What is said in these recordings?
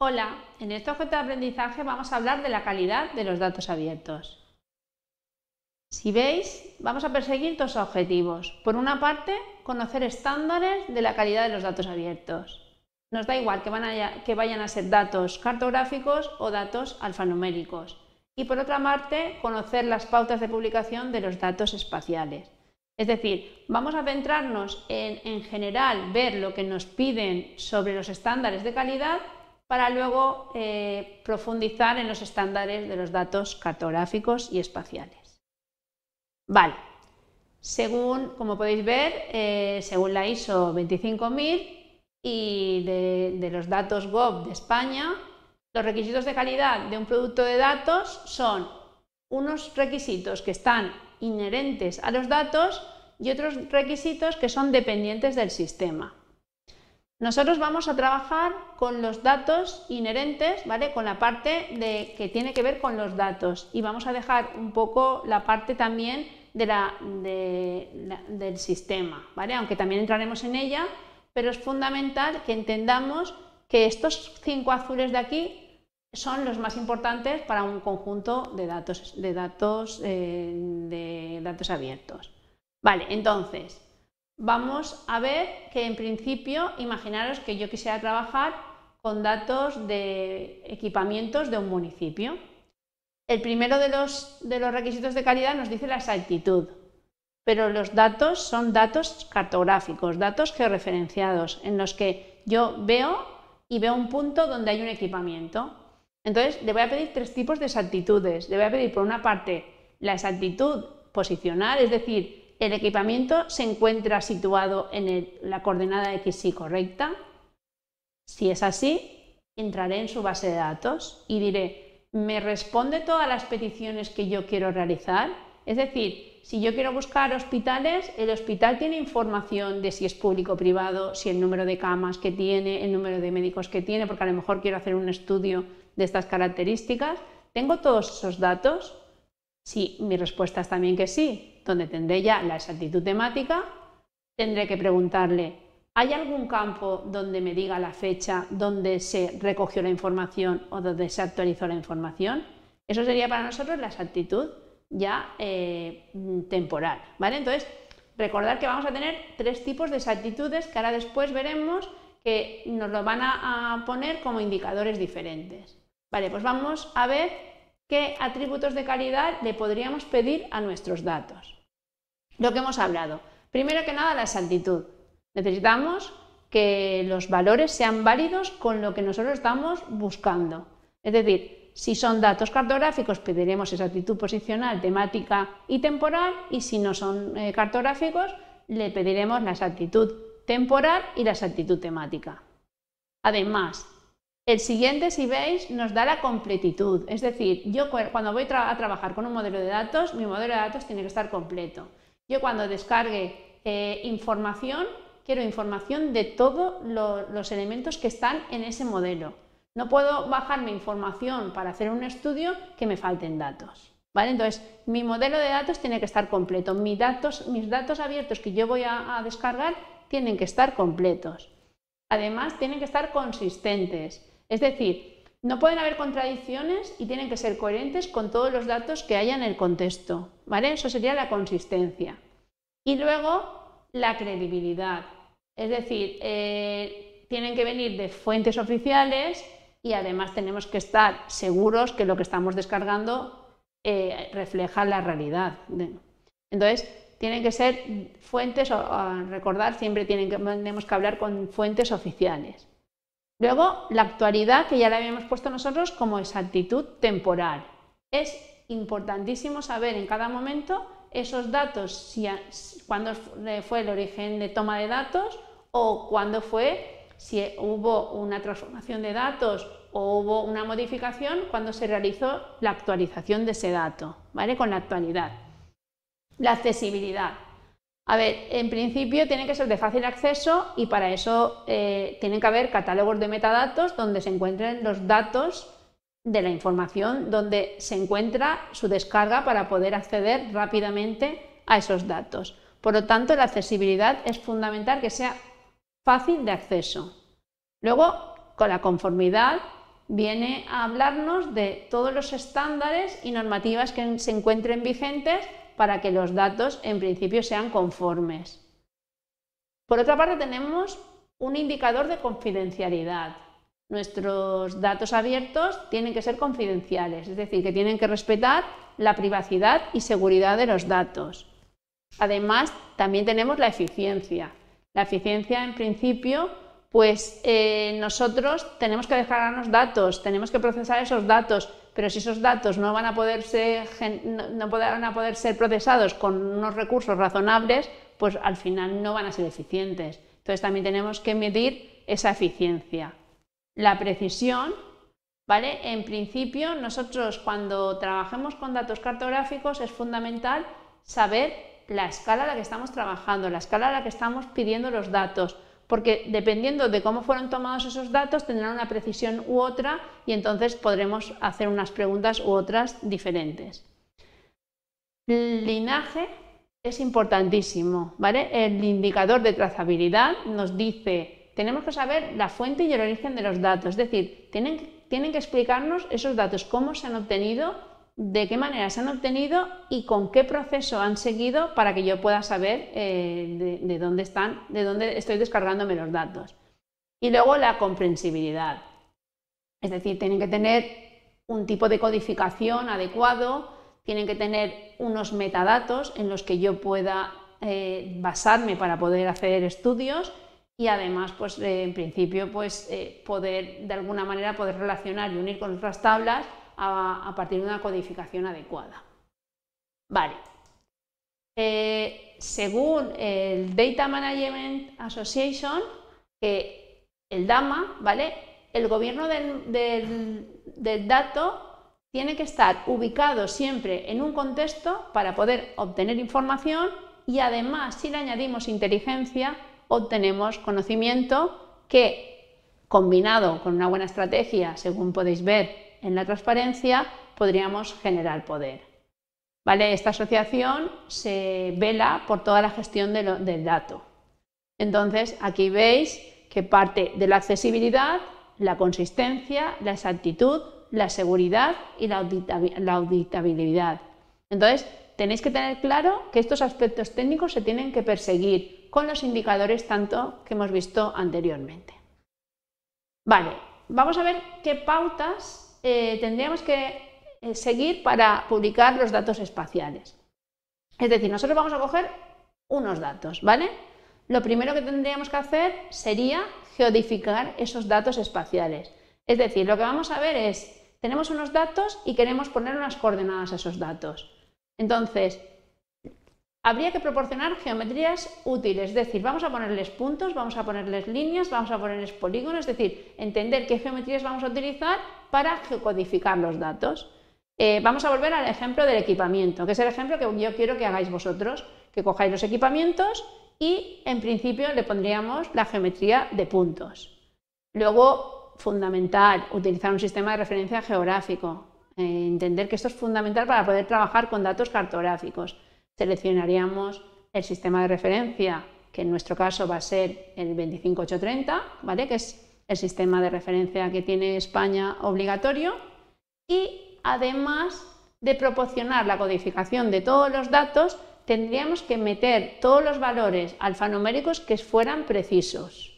Hola, en este objeto de aprendizaje vamos a hablar de la calidad de los datos abiertos. Si veis, vamos a perseguir dos objetivos. Por una parte, conocer estándares de la calidad de los datos abiertos. Nos da igual que, vayan a ser datos cartográficos o datos alfanuméricos. Y por otra parte, conocer las pautas de publicación de los datos espaciales. Es decir, vamos a centrarnos en, en general, ver lo que nos piden sobre los estándares de calidad para luego eh, profundizar en los estándares de los datos cartográficos y espaciales. Vale, según, como podéis ver, eh, según la ISO 25000 y de, de los datos GOV de España, los requisitos de calidad de un producto de datos son unos requisitos que están inherentes a los datos y otros requisitos que son dependientes del sistema. Nosotros vamos a trabajar con los datos inherentes, ¿vale? Con la parte de, que tiene que ver con los datos y vamos a dejar un poco la parte también del sistema, ¿vale? Aunque también entraremos en ella, pero es fundamental que entendamos que estos cinco azules de aquí son los más importantes para un conjunto de datos, de datos, eh, de datos abiertos. Vale, entonces, vamos a ver que en principio, imaginaros que yo quisiera trabajar con datos de equipamientos de un municipio. El primero de los, requisitos de calidad nos dice la exactitud, pero los datos son datos cartográficos, datos georreferenciados, en los que yo veo y veo un punto donde hay un equipamiento. Entonces, le voy a pedir tres tipos de exactitudes. Le voy a pedir, por una parte, la exactitud posicional, es decir, el equipamiento se encuentra situado en la coordenada XY correcta. Si es así, entraré en su base de datos y diré, ¿me responde todas las peticiones que yo quiero realizar? Es decir, si yo quiero buscar hospitales, el hospital tiene información de si es público o privado, si el número de camas que tiene, el número de médicos que tiene, porque a lo mejor quiero hacer un estudio de estas características. ¿Tengo todos esos datos? Sí, mi respuesta es también que sí donde tendré ya la exactitud temática, tendré que preguntarle, ¿hay algún campo donde me diga la fecha donde se recogió la información o donde se actualizó la información? Eso sería para nosotros la exactitud ya eh, mm, temporal, ¿vale? Entonces, recordar que vamos a tener tres tipos de exactitudes que ahora después veremos que nos lo van a, poner como indicadores diferentes. Vale, pues vamos a ver qué atributos de calidad le podríamos pedir a nuestros datos. Lo que hemos hablado. Primero que nada, la exactitud. Necesitamos que los valores sean válidos con lo que nosotros estamos buscando. Es decir, si son datos cartográficos, pediremos exactitud posicional, temática y temporal, y si no son eh, cartográficos, le pediremos la exactitud temporal y la exactitud temática. Además, el siguiente, si veis, nos da la completitud. Es decir, yo cuando voy a trabajar con un modelo de datos, mi modelo de datos tiene que estar completo. Yo cuando descargue eh, información, quiero información de todos los elementos que están en ese modelo. No puedo bajarme información para hacer un estudio que me falten datos. ¿Vale? Entonces, mi modelo de datos tiene que estar completo. Mis datos, mis datos abiertos que yo voy a, a descargar tienen que estar completos. Además, tienen que estar consistentes. Es decir, no pueden haber contradicciones y tienen que ser coherentes con todos los datos que haya en el contexto, ¿vale? Eso sería la consistencia. Y luego la credibilidad, es decir, eh, tienen que venir de fuentes oficiales y además tenemos que estar seguros que lo que estamos descargando eh, refleja la realidad. Entonces, tienen que ser fuentes, recordar, siempre tienen que, tenemos que hablar con fuentes oficiales. Luego, la actualidad, que ya la habíamos puesto nosotros como exactitud temporal. Es importantísimo saber en cada momento esos datos, si, cuándo fue el origen de toma de datos o cuándo fue, si hubo una transformación de datos o hubo una modificación, cuando se realizó la actualización de ese dato, ¿vale? Con la actualidad. La accesibilidad. A ver, en principio tiene que ser de fácil acceso y para eso eh, tienen que haber catálogos de metadatos donde se encuentren los datos de la información, donde se encuentra su descarga para poder acceder rápidamente a esos datos. Por lo tanto, la accesibilidad es fundamental que sea fácil de acceso. Luego, con la conformidad, viene a hablarnos de todos los estándares y normativas que se encuentren vigentes para que los datos en principio sean conformes. Por otra parte tenemos un indicador de confidencialidad. Nuestros datos abiertos tienen que ser confidenciales, es decir, que tienen que respetar la privacidad y seguridad de los datos. Además, también tenemos la eficiencia. La eficiencia, en principio, pues eh, nosotros tenemos que dejarnos datos, tenemos que procesar esos datos, pero si esos datos no van a poder ser, no a poder ser procesados con unos recursos razonables, pues al final no van a ser eficientes. Entonces también tenemos que medir esa eficiencia. La precisión, ¿vale? En principio, nosotros cuando trabajemos con datos cartográficos es fundamental saber la escala a la que estamos trabajando, la escala a la que estamos pidiendo los datos, porque dependiendo de cómo fueron tomados esos datos tendrán una precisión u otra y entonces podremos hacer unas preguntas u otras diferentes. Linaje es importantísimo, ¿vale? El indicador de trazabilidad nos dice, tenemos que saber la fuente y el origen de los datos, es decir, tienen, tienen que explicarnos esos datos, cómo se han obtenido de qué manera se han obtenido y con qué proceso han seguido para que yo pueda saber eh, de, dónde están, de dónde estoy descargándome los datos. Y luego la comprensibilidad. Es decir, tienen que tener un tipo de codificación adecuado, tienen que tener unos metadatos en los que yo pueda eh, basarme para poder hacer estudios y además, pues eh, en principio, pues poder de alguna manera poder relacionar y unir con otras tablas a, partir de una codificación adecuada. Vale. Eh, según el Data Management Association, que el DAMA, ¿vale? El gobierno del, del dato tiene que estar ubicado siempre en un contexto para poder obtener información y además si le añadimos inteligencia obtenemos conocimiento que combinado con una buena estrategia, según podéis ver en la transparencia podríamos generar poder. ¿Vale? Esta asociación se vela por toda la gestión del dato. Entonces, aquí veis que parte de la accesibilidad, la consistencia, la exactitud, la seguridad y la, la auditabilidad. Entonces, tenéis que tener claro que estos aspectos técnicos se tienen que perseguir con los indicadores tanto que hemos visto anteriormente. Vale, vamos a ver qué pautas eh, tendríamos que eh, seguir para publicar los datos espaciales. Es decir, nosotros vamos a coger unos datos, ¿vale? Lo primero que tendríamos que hacer sería geodificar esos datos espaciales. Es decir, lo que vamos a ver es, tenemos unos datos y queremos poner unas coordenadas a esos datos. Entonces, habría que proporcionar geometrías útiles, es decir, vamos a ponerles puntos, vamos a ponerles líneas, vamos a ponerles polígonos, es decir, entender qué geometrías vamos a utilizar para geocodificar los datos. Eh, vamos a volver al ejemplo del equipamiento, que es el ejemplo que yo quiero que hagáis vosotros, que cojáis los equipamientos y en principio le pondríamos la geometría de puntos. Luego, fundamental, utilizar un sistema de referencia geográfico, eh, entender que esto es fundamental para poder trabajar con datos cartográficos. Seleccionaríamos el sistema de referencia, que en nuestro caso va a ser el 25830, ¿vale? que es el sistema de referencia que tiene España obligatorio y además de proporcionar la codificación de todos los datos, tendríamos que meter todos los valores alfanuméricos que fueran precisos.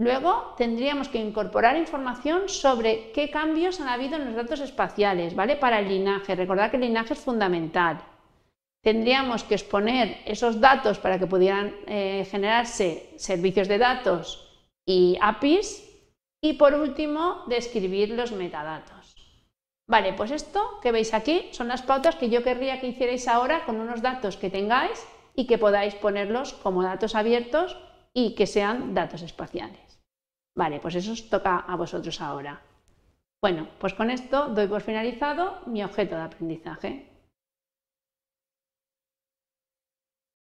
Luego tendríamos que incorporar información sobre qué cambios han habido en los datos espaciales, ¿vale? Para el linaje, recordar que el linaje es fundamental. Tendríamos que exponer esos datos para que pudieran eh, generarse servicios de datos y APIs. Y por último, describir los metadatos. Vale, pues esto que veis aquí son las pautas que yo querría que hicierais ahora con unos datos que tengáis y que podáis ponerlos como datos abiertos y que sean datos espaciales. Vale, pues eso os toca a vosotros ahora. Bueno, pues con esto doy por finalizado mi objeto de aprendizaje.